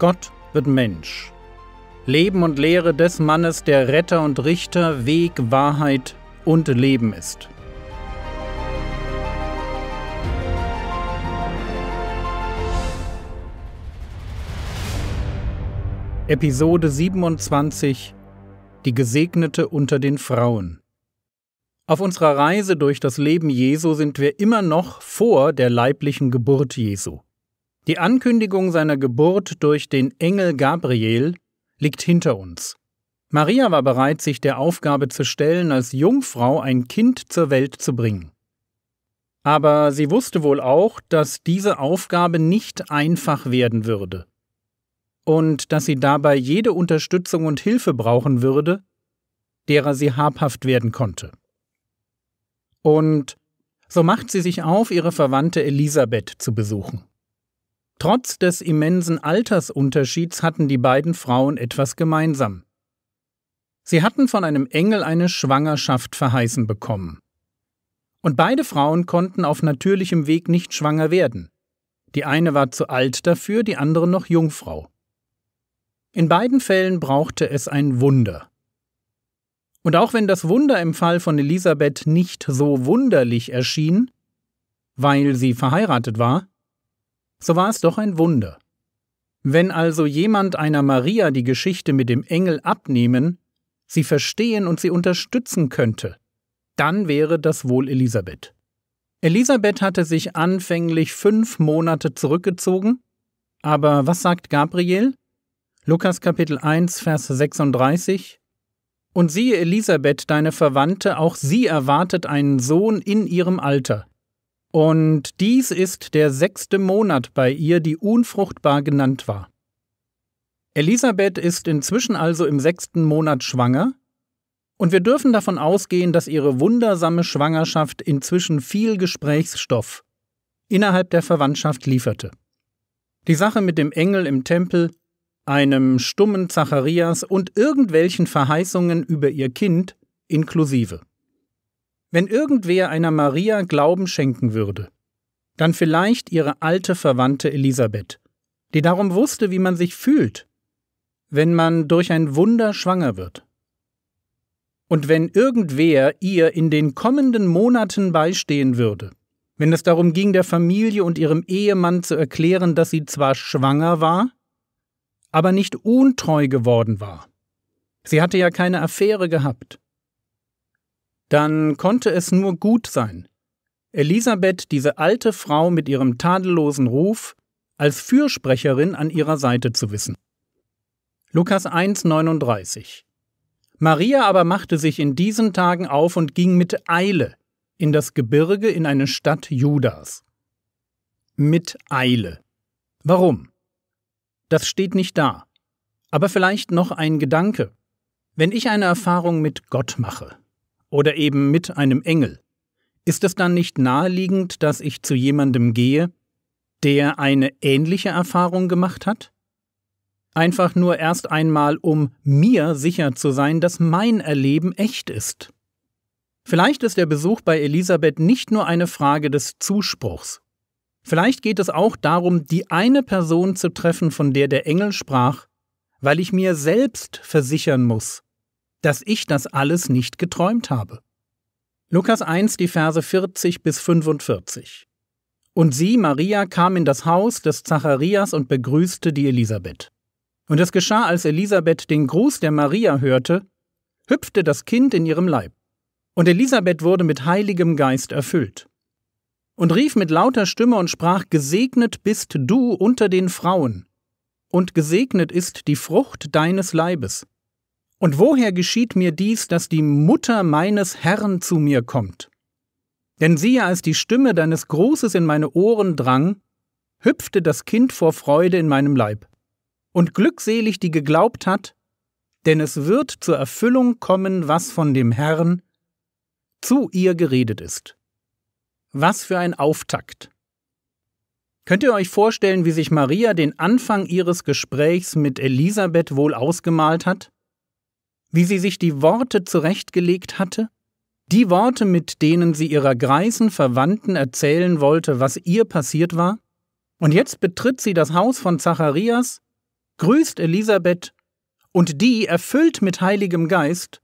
Gott wird Mensch. Leben und Lehre des Mannes, der Retter und Richter, Weg, Wahrheit und Leben ist. Episode 27 Die Gesegnete unter den Frauen. Auf unserer Reise durch das Leben Jesu sind wir immer noch vor der leiblichen Geburt Jesu. Die Ankündigung seiner Geburt durch den Engel Gabriel liegt hinter uns. Maria war bereit, sich der Aufgabe zu stellen, als Jungfrau ein Kind zur Welt zu bringen. Aber sie wusste wohl auch, dass diese Aufgabe nicht einfach werden würde und dass sie dabei jede Unterstützung und Hilfe brauchen würde, derer sie habhaft werden konnte. Und so macht sie sich auf, ihre Verwandte Elisabeth zu besuchen. Trotz des immensen Altersunterschieds hatten die beiden Frauen etwas gemeinsam. Sie hatten von einem Engel eine Schwangerschaft verheißen bekommen. Und beide Frauen konnten auf natürlichem Weg nicht schwanger werden. Die eine war zu alt dafür, die andere noch Jungfrau. In beiden Fällen brauchte es ein Wunder. Und auch wenn das Wunder im Fall von Elisabeth nicht so wunderlich erschien, weil sie verheiratet war, so war es doch ein Wunder. Wenn also jemand einer Maria die Geschichte mit dem Engel abnehmen, sie verstehen und sie unterstützen könnte, dann wäre das wohl Elisabeth. Elisabeth hatte sich anfänglich fünf Monate zurückgezogen, aber was sagt Gabriel? Lukas Kapitel 1, Vers 36 Und siehe Elisabeth, deine Verwandte, auch sie erwartet einen Sohn in ihrem Alter, und dies ist der sechste Monat bei ihr, die unfruchtbar genannt war. Elisabeth ist inzwischen also im sechsten Monat schwanger, und wir dürfen davon ausgehen, dass ihre wundersame Schwangerschaft inzwischen viel Gesprächsstoff innerhalb der Verwandtschaft lieferte. Die Sache mit dem Engel im Tempel, einem stummen Zacharias und irgendwelchen Verheißungen über ihr Kind inklusive. Wenn irgendwer einer Maria Glauben schenken würde, dann vielleicht ihre alte Verwandte Elisabeth, die darum wusste, wie man sich fühlt, wenn man durch ein Wunder schwanger wird. Und wenn irgendwer ihr in den kommenden Monaten beistehen würde, wenn es darum ging, der Familie und ihrem Ehemann zu erklären, dass sie zwar schwanger war, aber nicht untreu geworden war. Sie hatte ja keine Affäre gehabt dann konnte es nur gut sein. Elisabeth, diese alte Frau mit ihrem tadellosen Ruf, als Fürsprecherin an ihrer Seite zu wissen. Lukas 1,39 Maria aber machte sich in diesen Tagen auf und ging mit Eile in das Gebirge in eine Stadt Judas. Mit Eile. Warum? Das steht nicht da. Aber vielleicht noch ein Gedanke. Wenn ich eine Erfahrung mit Gott mache, oder eben mit einem Engel, ist es dann nicht naheliegend, dass ich zu jemandem gehe, der eine ähnliche Erfahrung gemacht hat? Einfach nur erst einmal, um mir sicher zu sein, dass mein Erleben echt ist. Vielleicht ist der Besuch bei Elisabeth nicht nur eine Frage des Zuspruchs. Vielleicht geht es auch darum, die eine Person zu treffen, von der der Engel sprach, weil ich mir selbst versichern muss, dass ich das alles nicht geträumt habe. Lukas 1, die Verse 40 bis 45. Und sie, Maria, kam in das Haus des Zacharias und begrüßte die Elisabeth. Und es geschah, als Elisabeth den Gruß der Maria hörte, hüpfte das Kind in ihrem Leib. Und Elisabeth wurde mit heiligem Geist erfüllt. Und rief mit lauter Stimme und sprach, Gesegnet bist du unter den Frauen, und gesegnet ist die Frucht deines Leibes. Und woher geschieht mir dies, dass die Mutter meines Herrn zu mir kommt? Denn siehe, als die Stimme deines Grußes in meine Ohren drang, hüpfte das Kind vor Freude in meinem Leib. Und glückselig, die geglaubt hat, denn es wird zur Erfüllung kommen, was von dem Herrn zu ihr geredet ist. Was für ein Auftakt. Könnt ihr euch vorstellen, wie sich Maria den Anfang ihres Gesprächs mit Elisabeth wohl ausgemalt hat? wie sie sich die Worte zurechtgelegt hatte? Die Worte, mit denen sie ihrer greisen Verwandten erzählen wollte, was ihr passiert war? Und jetzt betritt sie das Haus von Zacharias, grüßt Elisabeth, und die, erfüllt mit Heiligem Geist,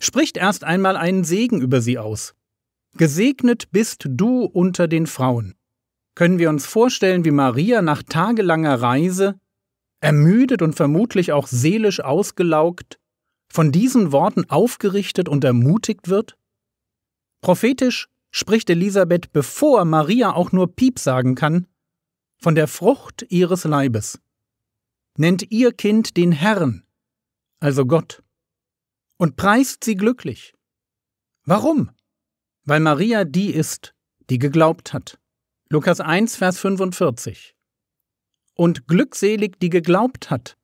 spricht erst einmal einen Segen über sie aus. Gesegnet bist du unter den Frauen. Können wir uns vorstellen, wie Maria nach tagelanger Reise, ermüdet und vermutlich auch seelisch ausgelaugt, von diesen Worten aufgerichtet und ermutigt wird? Prophetisch spricht Elisabeth, bevor Maria auch nur Piep sagen kann, von der Frucht ihres Leibes. Nennt ihr Kind den Herrn, also Gott, und preist sie glücklich. Warum? Weil Maria die ist, die geglaubt hat. Lukas 1, Vers 45. Und glückselig, die geglaubt hat,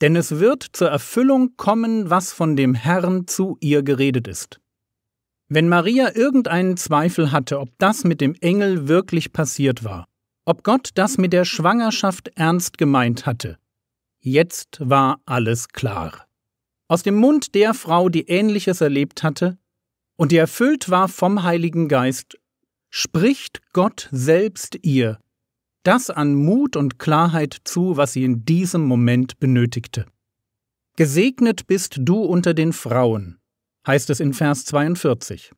denn es wird zur Erfüllung kommen, was von dem Herrn zu ihr geredet ist. Wenn Maria irgendeinen Zweifel hatte, ob das mit dem Engel wirklich passiert war, ob Gott das mit der Schwangerschaft ernst gemeint hatte, jetzt war alles klar. Aus dem Mund der Frau, die ähnliches erlebt hatte und die erfüllt war vom Heiligen Geist, spricht Gott selbst ihr das an Mut und Klarheit zu, was sie in diesem Moment benötigte. Gesegnet bist du unter den Frauen, heißt es in Vers 42.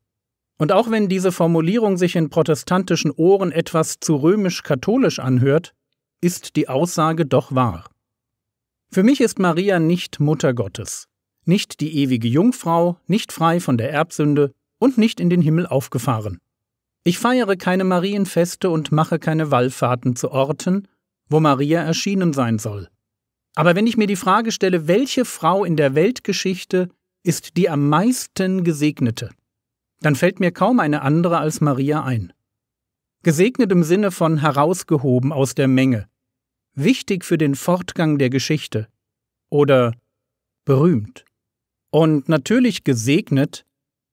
Und auch wenn diese Formulierung sich in protestantischen Ohren etwas zu römisch-katholisch anhört, ist die Aussage doch wahr. Für mich ist Maria nicht Mutter Gottes, nicht die ewige Jungfrau, nicht frei von der Erbsünde und nicht in den Himmel aufgefahren. Ich feiere keine Marienfeste und mache keine Wallfahrten zu Orten, wo Maria erschienen sein soll. Aber wenn ich mir die Frage stelle, welche Frau in der Weltgeschichte ist die am meisten gesegnete, dann fällt mir kaum eine andere als Maria ein. Gesegnet im Sinne von herausgehoben aus der Menge, wichtig für den Fortgang der Geschichte oder berühmt. Und natürlich gesegnet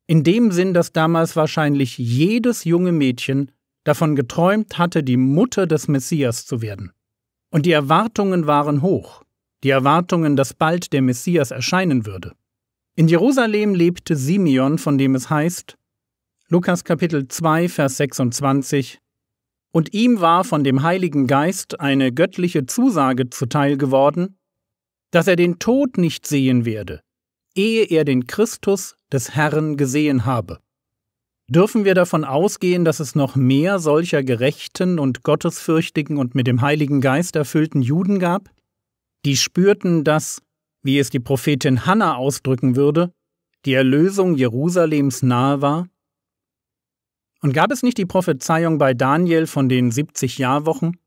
in dem Sinn, dass damals wahrscheinlich jedes junge Mädchen davon geträumt hatte, die Mutter des Messias zu werden. Und die Erwartungen waren hoch, die Erwartungen, dass bald der Messias erscheinen würde. In Jerusalem lebte Simeon, von dem es heißt, Lukas Kapitel 2, Vers 26, und ihm war von dem Heiligen Geist eine göttliche Zusage zuteil geworden, dass er den Tod nicht sehen werde, ehe er den Christus des Herrn gesehen habe. Dürfen wir davon ausgehen, dass es noch mehr solcher gerechten und gottesfürchtigen und mit dem Heiligen Geist erfüllten Juden gab? Die spürten, dass, wie es die Prophetin Hanna ausdrücken würde, die Erlösung Jerusalems nahe war? Und gab es nicht die Prophezeiung bei Daniel von den 70 Jahrwochen?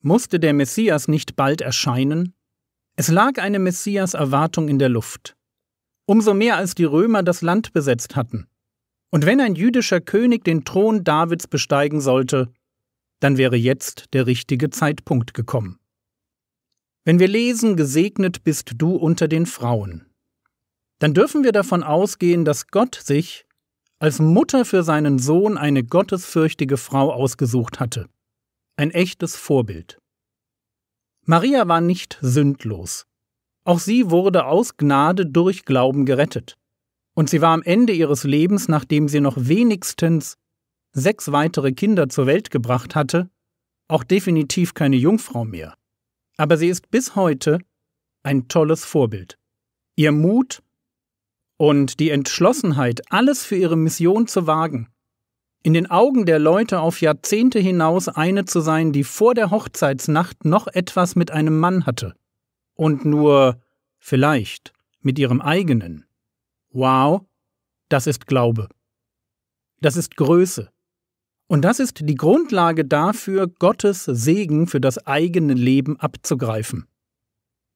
Musste der Messias nicht bald erscheinen? Es lag eine Messias-Erwartung in der Luft umso mehr als die Römer das Land besetzt hatten. Und wenn ein jüdischer König den Thron Davids besteigen sollte, dann wäre jetzt der richtige Zeitpunkt gekommen. Wenn wir lesen, gesegnet bist du unter den Frauen, dann dürfen wir davon ausgehen, dass Gott sich als Mutter für seinen Sohn eine gottesfürchtige Frau ausgesucht hatte. Ein echtes Vorbild. Maria war nicht sündlos. Auch sie wurde aus Gnade durch Glauben gerettet. Und sie war am Ende ihres Lebens, nachdem sie noch wenigstens sechs weitere Kinder zur Welt gebracht hatte, auch definitiv keine Jungfrau mehr. Aber sie ist bis heute ein tolles Vorbild. Ihr Mut und die Entschlossenheit, alles für ihre Mission zu wagen, in den Augen der Leute auf Jahrzehnte hinaus eine zu sein, die vor der Hochzeitsnacht noch etwas mit einem Mann hatte, und nur vielleicht mit ihrem eigenen. Wow, das ist Glaube. Das ist Größe. Und das ist die Grundlage dafür, Gottes Segen für das eigene Leben abzugreifen.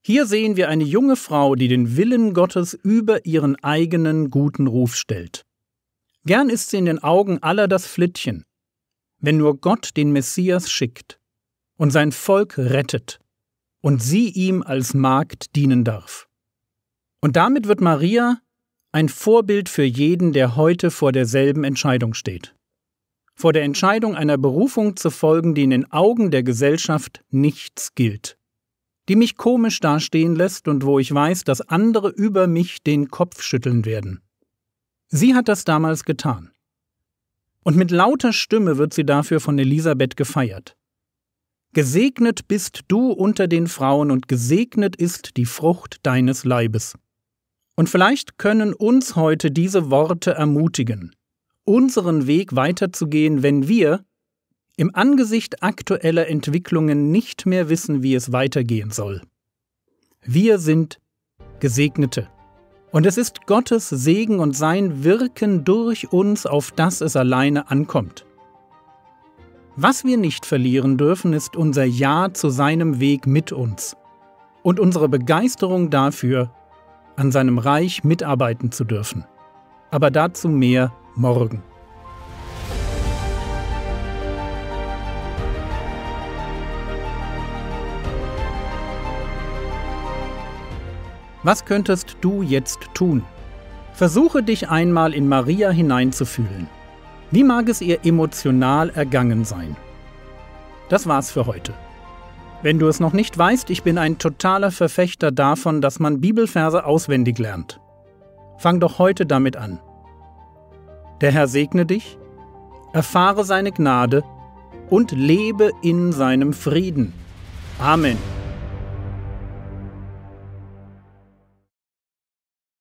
Hier sehen wir eine junge Frau, die den Willen Gottes über ihren eigenen guten Ruf stellt. Gern ist sie in den Augen aller das Flittchen, wenn nur Gott den Messias schickt und sein Volk rettet und sie ihm als Magd dienen darf. Und damit wird Maria ein Vorbild für jeden, der heute vor derselben Entscheidung steht. Vor der Entscheidung einer Berufung zu folgen, die in den Augen der Gesellschaft nichts gilt, die mich komisch dastehen lässt und wo ich weiß, dass andere über mich den Kopf schütteln werden. Sie hat das damals getan. Und mit lauter Stimme wird sie dafür von Elisabeth gefeiert. Gesegnet bist du unter den Frauen und gesegnet ist die Frucht deines Leibes. Und vielleicht können uns heute diese Worte ermutigen, unseren Weg weiterzugehen, wenn wir im Angesicht aktueller Entwicklungen nicht mehr wissen, wie es weitergehen soll. Wir sind Gesegnete. Und es ist Gottes Segen und sein Wirken durch uns, auf das es alleine ankommt. Was wir nicht verlieren dürfen, ist unser Ja zu seinem Weg mit uns und unsere Begeisterung dafür, an seinem Reich mitarbeiten zu dürfen. Aber dazu mehr morgen. Was könntest du jetzt tun? Versuche dich einmal in Maria hineinzufühlen. Wie mag es ihr emotional ergangen sein? Das war's für heute. Wenn du es noch nicht weißt, ich bin ein totaler Verfechter davon, dass man Bibelverse auswendig lernt. Fang doch heute damit an. Der Herr segne dich, erfahre seine Gnade und lebe in seinem Frieden. Amen.